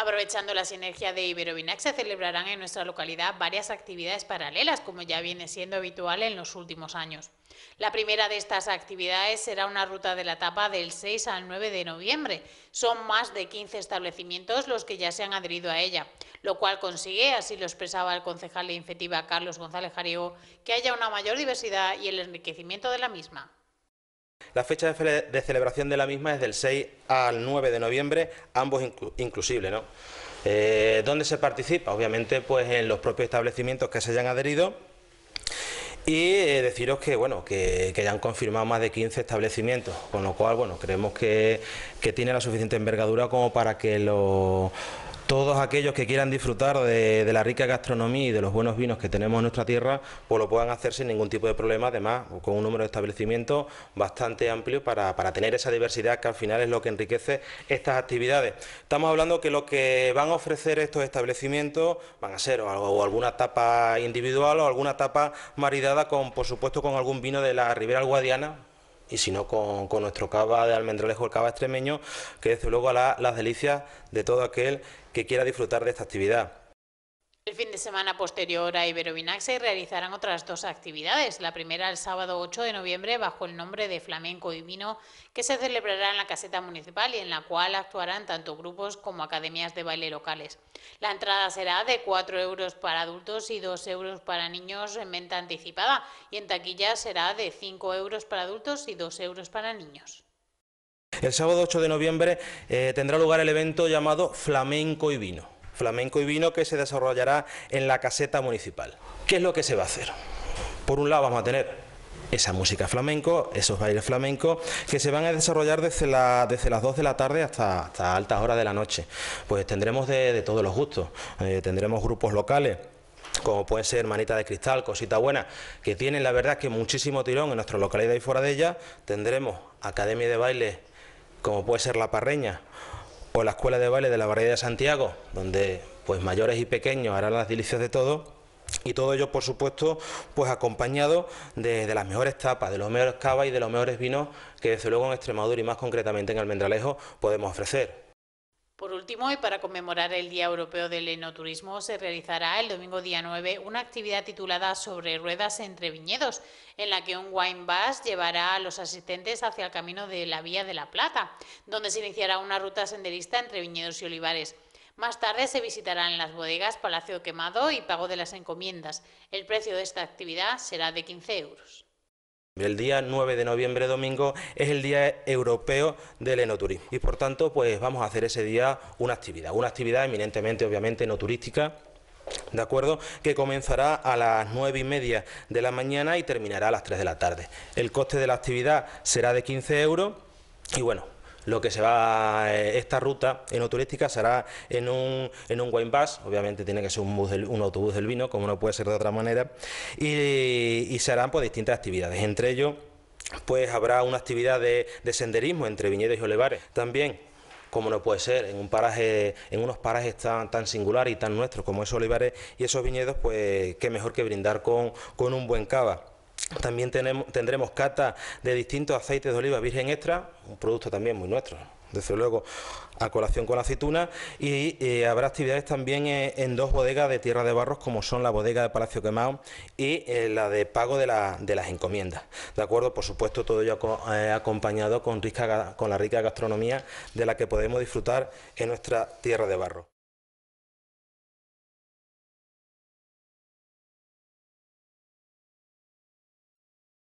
Aprovechando la sinergia de Iberovinac, se celebrarán en nuestra localidad varias actividades paralelas, como ya viene siendo habitual en los últimos años. La primera de estas actividades será una ruta de la etapa del 6 al 9 de noviembre. Son más de 15 establecimientos los que ya se han adherido a ella, lo cual consigue, así lo expresaba el concejal de Infetiva Carlos González Jariego, que haya una mayor diversidad y el enriquecimiento de la misma. La fecha de, celebración de la misma es del 6 al 9 de noviembre, ambos inclusive ¿no? Eh, ¿Dónde se participa? Obviamente, pues en los propios establecimientos que se hayan adherido. Y eh, deciros que bueno, que, ya han confirmado más de 15 establecimientos, con lo cual bueno, creemos que, que tiene la suficiente envergadura como para que lo, todos aquellos que quieran disfrutar de, la rica gastronomía y de los buenos vinos que tenemos en nuestra tierra, pues lo puedan hacer sin ningún tipo de problema, además con un número de establecimientos bastante amplio para, tener esa diversidad que al final es lo que enriquece estas actividades. Estamos hablando que lo que van a ofrecer estos establecimientos van a ser o, alguna tapa individual o alguna tapa maridada con, por supuesto, con algún vino de la Ribera Guadiana, y si no con, nuestro cava de almendralejo, el cava extremeño, que desde luego hará las delicias de todo aquel que quiera disfrutar de esta actividad. El fin de semana posterior a Iberovinax se realizarán otras dos actividades. La primera el sábado 8 de noviembre bajo el nombre de Flamenco y Vino, que se celebrará en la caseta municipal y en la cual actuarán tanto grupos como academias de baile locales. La entrada será de 4 euros para adultos y 2 euros para niños en venta anticipada y en taquilla será de 5 euros para adultos y 2 euros para niños. El sábado 8 de noviembre eh, tendrá lugar el evento llamado Flamenco y Vino flamenco y vino que se desarrollará en la caseta municipal. ¿Qué es lo que se va a hacer? Por un lado vamos a tener esa música flamenco, esos bailes flamencos que se van a desarrollar desde, desde las 2 de la tarde hasta, altas horas de la noche. Pues tendremos de, todos los gustos, eh, tendremos grupos locales como puede ser Manita de Cristal, Cosita Buena, que tienen la verdad que muchísimo tirón en nuestra localidad y fuera de ella, tendremos Academia de Baile como puede ser La Parreña o la Escuela de Baile de la Barrera de Santiago, donde pues mayores y pequeños harán las delicias de todo. Y todo ello, por supuesto, pues acompañado de, de, las mejores tapas, de los mejores cava y de los mejores vinos que desde luego en Extremadura y más concretamente en Almendralejo podemos ofrecer. Por último, y para conmemorar el Día Europeo del Enoturismo, se realizará el domingo día 9 una actividad titulada Sobre ruedas entre viñedos, en la que un wine bus llevará a los asistentes hacia el camino de la Vía de la Plata, donde se iniciará una ruta senderista entre viñedos y olivares. Más tarde se visitarán las bodegas Palacio Quemado y Pago de las Encomiendas. El precio de esta actividad será de 15 euros. El día 9 de noviembre, domingo, es el Día Europeo del Enoturismo y por tanto pues vamos a hacer ese día una actividad, una actividad eminentemente obviamente no turística, ¿De acuerdo? Que comenzará a las nueve y media de la mañana y terminará a las 3 de la tarde. El coste de la actividad será de 15 euros y bueno, lo que se va eh, esta ruta enoturística será en un, en un wine bus, obviamente tiene que ser un, un autobús del vino, como no puede ser de otra manera, y, y se harán pues, distintas actividades, entre ellos pues habrá una actividad de, senderismo entre viñedos y olivares. También como no puede ser, en un paraje, en unos parajes tan, tan singulares y tan nuestros como esos olivares y esos viñedos, pues qué mejor que brindar con, con un buen cava. También tendremos cata de distintos aceites de oliva virgen extra, un producto también muy nuestro, desde luego a colación con la aceituna y eh, habrá actividades también eh, en dos bodegas de Tierra de Barros como son la bodega de Palacio Quemado y eh, la de pago de, las encomiendas. De acuerdo, por supuesto, todo ello acompañado con, con la rica gastronomía de la que podemos disfrutar en nuestra Tierra de barro.